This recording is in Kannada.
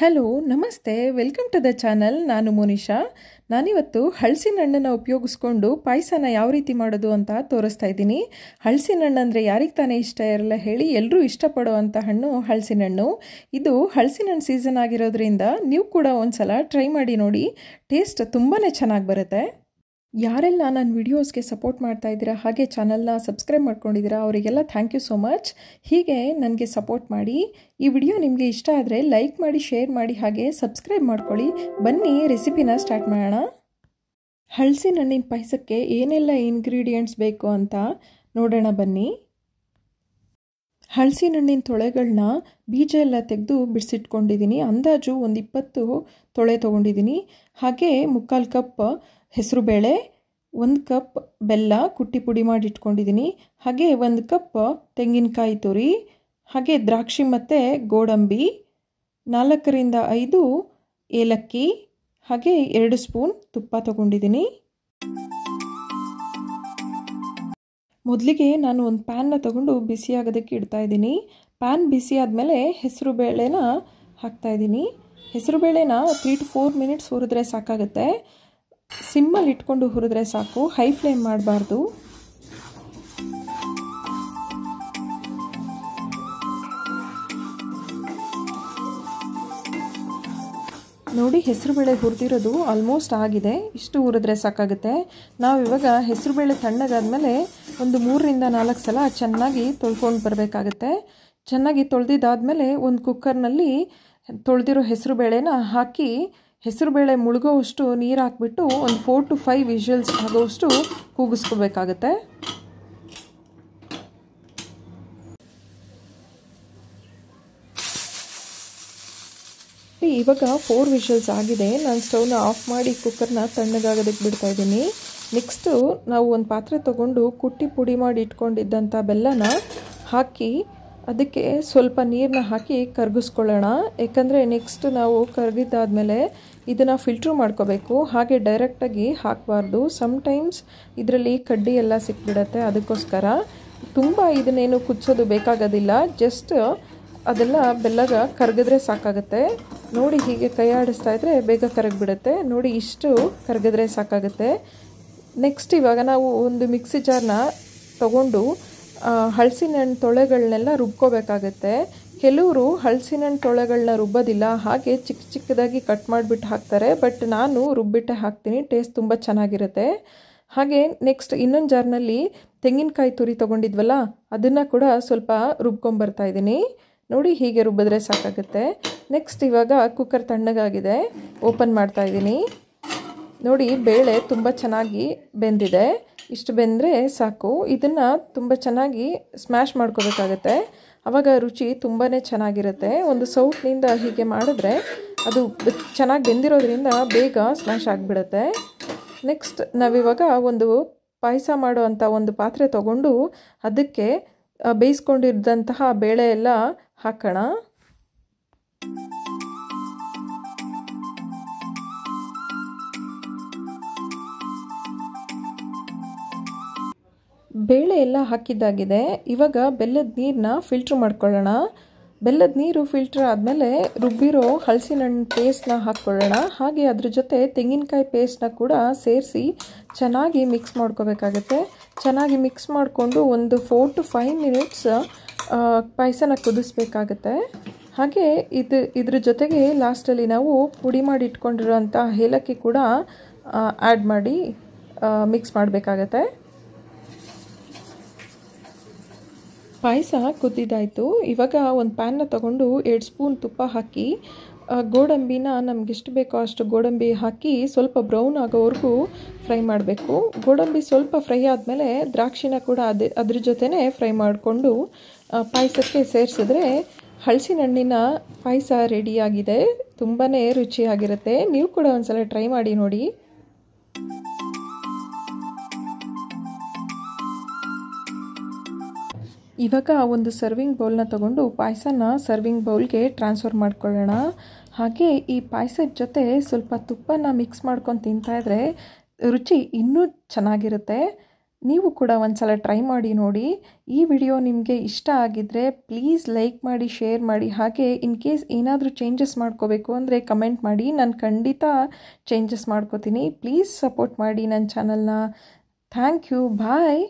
ಹಲೋ ನಮಸ್ತೆ ವೆಲ್ಕಮ್ ಟು ದ ಚಾನಲ್ ನಾನು ಮೋನಿಷಾ ನಾನಿವತ್ತು ಹಳಸಿನ ಹಣ್ಣನ್ನು ಉಪಯೋಗಿಸ್ಕೊಂಡು ಪಾಯಸನ ಯಾವ ರೀತಿ ಮಾಡೋದು ಅಂತ ತೋರಿಸ್ತಾ ಇದ್ದೀನಿ ಹಳಸಿನ ಹಣ್ಣು ಅಂದರೆ ಯಾರಿಗೆ ತಾನೇ ಇಷ್ಟ ಇರಲ್ಲ ಹೇಳಿ ಎಲ್ಲರೂ ಇಷ್ಟಪಡುವಂಥ ಹಣ್ಣು ಹಳಸಿನ ಹಣ್ಣು ಇದು ಹಳಸಿನ ಹಣ್ಣು ಸೀಸನ್ ಆಗಿರೋದ್ರಿಂದ ನೀವು ಕೂಡ ಒಂದು ಸಲ ಟ್ರೈ ಮಾಡಿ ನೋಡಿ ಟೇಸ್ಟ್ ತುಂಬಾ ಚೆನ್ನಾಗಿ ಬರುತ್ತೆ ಯಾರೆಲ್ಲ ನನ್ನ ವಿಡಿಯೋಸ್ಗೆ ಸಪೋರ್ಟ್ ಮಾಡ್ತಾ ಇದ್ದೀರಾ ಹಾಗೆ ಚಾನಲ್ನ ಸಬ್ಸ್ಕ್ರೈಬ್ ಮಾಡ್ಕೊಂಡಿದ್ದೀರಾ ಅವರಿಗೆಲ್ಲ ಥ್ಯಾಂಕ್ ಯು ಸೋ ಮಚ್ ಹೀಗೆ ನನಗೆ ಸಪೋರ್ಟ್ ಮಾಡಿ ಈ ವಿಡಿಯೋ ನಿಮಗೆ ಇಷ್ಟ ಆದರೆ ಲೈಕ್ ಮಾಡಿ ಶೇರ್ ಮಾಡಿ ಹಾಗೆ ಸಬ್ಸ್ಕ್ರೈಬ್ ಮಾಡ್ಕೊಳ್ಳಿ ಬನ್ನಿ ರೆಸಿಪಿನ ಸ್ಟಾರ್ಟ್ ಮಾಡೋಣ ಹಳಸಿನ ಹಣ್ಣಿನ ಪಾಯಸಕ್ಕೆ ಏನೆಲ್ಲ ಇಂಗ್ರೀಡಿಯೆಂಟ್ಸ್ ಬೇಕು ಅಂತ ನೋಡೋಣ ಬನ್ನಿ ಹಳಸಿನ ಹಣ್ಣಿನ ತೊಳೆಗಳನ್ನ ಬೀಜ ಎಲ್ಲ ತೆಗೆದು ಬಿಡಿಸಿಟ್ಕೊಂಡಿದ್ದೀನಿ ಅಂದಾಜು ಒಂದು ಇಪ್ಪತ್ತು ತೊಳೆ ತೊಗೊಂಡಿದ್ದೀನಿ ಹಾಗೆ ಮುಕ್ಕಾಲು ಕಪ್ ಹೆಸರುಬೇಳೆ ಒಂದು ಕಪ್ ಬೆಲ್ಲ ಕುಟ್ಟಿ ಪುಡಿ ಮಾಡಿ ಇಟ್ಕೊಂಡಿದ್ದೀನಿ ಹಾಗೆ ಒಂದು ಕಪ್ ತೆಂಗಿನಕಾಯಿ ತುರಿ ಹಾಗೆ ದ್ರಾಕ್ಷಿ ಮತ್ತು ಗೋಡಂಬಿ ನಾಲ್ಕರಿಂದ ಐದು ಏಲಕ್ಕಿ ಹಾಗೆ ಎರಡು ಸ್ಪೂನ್ ತುಪ್ಪ ತಗೊಂಡಿದ್ದೀನಿ ಮೊದಲಿಗೆ ನಾನು ಒಂದು ಪ್ಯಾನ್ನ ತಗೊಂಡು ಬಿಸಿಯಾಗೋದಕ್ಕೆ ಇಡ್ತಾಯಿದ್ದೀನಿ ಪ್ಯಾನ್ ಬಿಸಿ ಆದಮೇಲೆ ಹೆಸರು ಬೇಳೆನ ಹಾಕ್ತಾಯಿದ್ದೀನಿ ಹೆಸರುಬೇಳೆನ ತ್ರೀ ಟು ಫೋರ್ ಮಿನಿಟ್ಸ್ ಹುರಿದ್ರೆ ಸಾಕಾಗುತ್ತೆ ಸಿಮ್ಮಲ್ಲಿ ಇಟ್ಕೊಂಡು ಹುರಿದ್ರೆ ಸಾಕು ಹೈ ಫ್ಲೇಮ್ ಮಾಡಬಾರ್ದು ನೋಡಿ ಹೆಸರುಬೇಳೆ ಹುರಿದಿರೋದು ಆಲ್ಮೋಸ್ಟ್ ಆಗಿದೆ ಇಷ್ಟು ಹುರಿದ್ರೆ ಸಾಕಾಗುತ್ತೆ ನಾವಿವಾಗ ಹೆಸರುಬೇಳೆ ಮೇಲೆ ಒಂದು ಮೂರರಿಂದ ನಾಲ್ಕು ಸಲ ಚೆನ್ನಾಗಿ ತೊಳ್ಕೊಂಡು ಬರಬೇಕಾಗತ್ತೆ ಚೆನ್ನಾಗಿ ತೊಳೆದಿದ್ದಾದಮೇಲೆ ಒಂದು ಕುಕ್ಕರ್ನಲ್ಲಿ ತೊಳೆದಿರೋ ಹೆಸರುಬೇಳೆನ ಹಾಕಿ ಹೆಸರು ಬೇಳೆ ಮುಳುಗೋವಷ್ಟು ನೀರು ಹಾಕ್ಬಿಟ್ಟು ಒಂದು ಫೋರ್ ಟು ಫೈವ್ ವಿಷಲ್ಸ್ ಆಗೋವಷ್ಟು ಕೂಗಿಸ್ಕೋಬೇಕಾಗತ್ತೆ ಇವಾಗ ಫೋರ್ ವಿಷಲ್ಸ್ ಆಗಿದೆ ನಾನು ಸ್ಟವ್ನ ಆಫ್ ಮಾಡಿ ಕುಕ್ಕರ್ನ ತಣ್ಣಗಾಗೋದಕ್ಕೆ ಬಿಡ್ತಾ ಇದ್ದೀನಿ ನೆಕ್ಸ್ಟು ನಾವು ಒಂದು ಪಾತ್ರೆ ತೊಗೊಂಡು ಕುಟ್ಟಿ ಪುಡಿ ಮಾಡಿ ಇಟ್ಕೊಂಡಿದ್ದಂಥ ಬೆಲ್ಲನ ಹಾಕಿ ಅದಕ್ಕೆ ಸ್ವಲ್ಪ ನೀರನ್ನ ಹಾಕಿ ಕರಗಿಸ್ಕೊಳ್ಳೋಣ ಯಾಕಂದರೆ ನೆಕ್ಸ್ಟ್ ನಾವು ಕರಗಿದ್ದಾದಮೇಲೆ ಇದನ್ನು ಫಿಲ್ಟ್ರ್ ಮಾಡ್ಕೋಬೇಕು ಹಾಗೆ ಡೈರೆಕ್ಟಾಗಿ ಹಾಕಬಾರ್ದು ಸಮಟೈಮ್ಸ್ ಇದರಲ್ಲಿ ಕಡ್ಡಿ ಎಲ್ಲ ಸಿಕ್ಬಿಡತ್ತೆ ಅದಕ್ಕೋಸ್ಕರ ತುಂಬ ಇದನ್ನೇನು ಕುದಿಸೋದು ಬೇಕಾಗೋದಿಲ್ಲ ಜಸ್ಟ್ ಅದೆಲ್ಲ ಬೆಲ್ಲಗ ಕರಗಿದ್ರೆ ಸಾಕಾಗುತ್ತೆ ನೋಡಿ ಹೀಗೆ ಕೈ ಆಡಿಸ್ತಾ ಇದ್ದರೆ ಬೇಗ ಕರಗಿಬಿಡುತ್ತೆ ನೋಡಿ ಇಷ್ಟು ಕರಗಿದ್ರೆ ಸಾಕಾಗುತ್ತೆ ನೆಕ್ಸ್ಟ್ ಇವಾಗ ನಾವು ಒಂದು ಮಿಕ್ಸಿ ಜಾರ್ನ ತಗೊಂಡು ಹಳಸಿನ ತೊಳೆಗಳನ್ನೆಲ್ಲ ರುಬ್ಕೋಬೇಕಾಗತ್ತೆ ಕೆಲವರು ಹಲಸಿನ ತೊಳೆಗಳನ್ನ ರುಬ್ಬೋದಿಲ್ಲ ಹಾಗೆ ಚಿಕ್ಕ ಚಿಕ್ಕದಾಗಿ ಕಟ್ ಮಾಡಿಬಿಟ್ಟು ಹಾಕ್ತಾರೆ ಬಟ್ ನಾನು ರುಬ್ಬಿಟ್ಟೆ ಹಾಕ್ತೀನಿ ಟೇಸ್ಟ್ ತುಂಬ ಚೆನ್ನಾಗಿರುತ್ತೆ ಹಾಗೆ ನೆಕ್ಸ್ಟ್ ಇನ್ನೊಂದು ಜಾರ್ನಲ್ಲಿ ತೆಂಗಿನಕಾಯಿ ತುರಿ ತೊಗೊಂಡಿದ್ವಲ್ಲ ಅದನ್ನು ಕೂಡ ಸ್ವಲ್ಪ ರುಬ್ಕೊಂಬರ್ತಾ ಇದ್ದೀನಿ ನೋಡಿ ಹೀಗೆ ರುಬ್ಬಿದ್ರೆ ಸಾಕಾಗುತ್ತೆ ನೆಕ್ಸ್ಟ್ ಇವಾಗ ಕುಕ್ಕರ್ ತಣ್ಣಗಾಗಿದೆ ಓಪನ್ ಮಾಡ್ತಾ ಇದ್ದೀನಿ ನೋಡಿ ಬೇಳೆ ತುಂಬ ಚೆನ್ನಾಗಿ ಬೆಂದಿದೆ ಇಷ್ಟು ಬೆಂದರೆ ಸಾಕು ಇದನ್ನು ತುಂಬ ಚೆನ್ನಾಗಿ ಸ್ಮ್ಯಾಶ್ ಮಾಡ್ಕೋಬೇಕಾಗತ್ತೆ ಆವಾಗ ರುಚಿ ತುಂಬಾ ಚೆನ್ನಾಗಿರುತ್ತೆ ಒಂದು ಸೌಟ್ನಿಂದ ಹೀಗೆ ಮಾಡಿದ್ರೆ ಅದು ಚೆನ್ನಾಗಿ ಬೆಂದಿರೋದ್ರಿಂದ ಬೇಗ ಸ್ಮ್ಯಾಶ್ ಆಗಿಬಿಡುತ್ತೆ ನೆಕ್ಸ್ಟ್ ನಾವಿವಾಗ ಒಂದು ಪಾಯಸ ಮಾಡೋ ಒಂದು ಪಾತ್ರೆ ತಗೊಂಡು ಅದಕ್ಕೆ ಬೇಯಿಸ್ಕೊಂಡಿದ್ದಂತಹ ಬೇಳೆ ಎಲ್ಲ ಹಾಕೋಣ ಬೇಳೆ ಎಲ್ಲ ಹಾಕಿದ್ದಾಗಿದೆ ಇವಾಗ ಬೆಲ್ಲದ ನೀರನ್ನ ಫಿಲ್ಟ್ರ್ ಮಾಡ್ಕೊಳ್ಳೋಣ ಬೆಲ್ಲದ ನೀರು ಫಿಲ್ಟ್ರ್ ಆದಮೇಲೆ ರುಬ್ಬಿರೋ ಹಲಸಿನ ಹಣ್ಣು ಪೇಸ್ಟ್ನ ಹಾಕ್ಕೊಳ್ಳೋಣ ಹಾಗೆ ಅದ್ರ ಜೊತೆ ತೆಂಗಿನಕಾಯಿ ಪೇಸ್ಟ್ನ ಕೂಡ ಸೇರಿಸಿ ಚೆನ್ನಾಗಿ ಮಿಕ್ಸ್ ಮಾಡ್ಕೋಬೇಕಾಗತ್ತೆ ಚೆನ್ನಾಗಿ ಮಿಕ್ಸ್ ಮಾಡಿಕೊಂಡು ಒಂದು ಫೋರ್ ಟು ಫೈವ್ ಮಿನಿಟ್ಸ್ ಪಾಯಸನ ಕುದಿಸ್ಬೇಕಾಗತ್ತೆ ಹಾಗೆ ಇದು ಇದ್ರ ಜೊತೆಗೆ ಲಾಸ್ಟಲ್ಲಿ ನಾವು ಪುಡಿ ಮಾಡಿ ಇಟ್ಕೊಂಡಿರೋಂಥ ಏಲಕ್ಕಿ ಕೂಡ ಆ್ಯಡ್ ಮಾಡಿ ಮಿಕ್ಸ್ ಮಾಡಬೇಕಾಗತ್ತೆ ಪಾಯಸ ಕುದ್ದಿದ್ದಾಯಿತು ಇವಾಗ ಒಂದು ಪ್ಯಾನ್ನ ತಗೊಂಡು ಎರಡು ಸ್ಪೂನ್ ತುಪ್ಪ ಹಾಕಿ ಗೋಡಂಬಿನ ನಮಗೆಷ್ಟು ಬೇಕೋ ಅಷ್ಟು ಗೋಡಂಬಿ ಹಾಕಿ ಸ್ವಲ್ಪ ಬ್ರೌನ್ ಆಗೋವರೆಗೂ ಫ್ರೈ ಮಾಡಬೇಕು ಗೋಡಂಬಿ ಸ್ವಲ್ಪ ಫ್ರೈ ಆದಮೇಲೆ ದ್ರಾಕ್ಷಿನ ಕೂಡ ಅದೇ ಅದ್ರ ಜೊತೆನೇ ಫ್ರೈ ಮಾಡಿಕೊಂಡು ಪಾಯಸಕ್ಕೆ ಸೇರಿಸಿದ್ರೆ ಹಣ್ಣಿನ ಪಾಯಸ ರೆಡಿಯಾಗಿದೆ ತುಂಬಾ ರುಚಿಯಾಗಿರುತ್ತೆ ನೀವು ಕೂಡ ಸಲ ಟ್ರೈ ಮಾಡಿ ನೋಡಿ ಇವಾಗ ಒಂದು ಸರ್ವಿಂಗ್ ಬೌಲ್ನ ತಗೊಂಡು ಪಾಯಸನ ಸರ್ವಿಂಗ್ ಬೌಲ್ಗೆ ಟ್ರಾನ್ಸ್ಫರ್ ಮಾಡ್ಕೊಳ್ಳೋಣ ಹಾಗೆ ಈ ಪಾಯಸದ ಜೊತೆ ಸ್ವಲ್ಪ ತುಪ್ಪನ ಮಿಕ್ಸ್ ಮಾಡ್ಕೊಂಡು ತಿಂತಾಯಿದ್ರೆ ರುಚಿ ಇನ್ನೂ ಚೆನ್ನಾಗಿರುತ್ತೆ ನೀವು ಕೂಡ ಸಲ ಟ್ರೈ ಮಾಡಿ ನೋಡಿ ಈ ವಿಡಿಯೋ ನಿಮಗೆ ಇಷ್ಟ ಆಗಿದ್ದರೆ ಪ್ಲೀಸ್ ಲೈಕ್ ಮಾಡಿ ಶೇರ್ ಮಾಡಿ ಹಾಗೆ ಇನ್ ಕೇಸ್ ಏನಾದರೂ ಚೇಂಜಸ್ ಮಾಡ್ಕೋಬೇಕು ಅಂದರೆ ಕಮೆಂಟ್ ಮಾಡಿ ನಾನು ಖಂಡಿತ ಚೇಂಜಸ್ ಮಾಡ್ಕೋತೀನಿ ಪ್ಲೀಸ್ ಸಪೋರ್ಟ್ ಮಾಡಿ ನನ್ನ ಚಾನಲ್ನ ಥ್ಯಾಂಕ್ ಯು ಬಾಯ್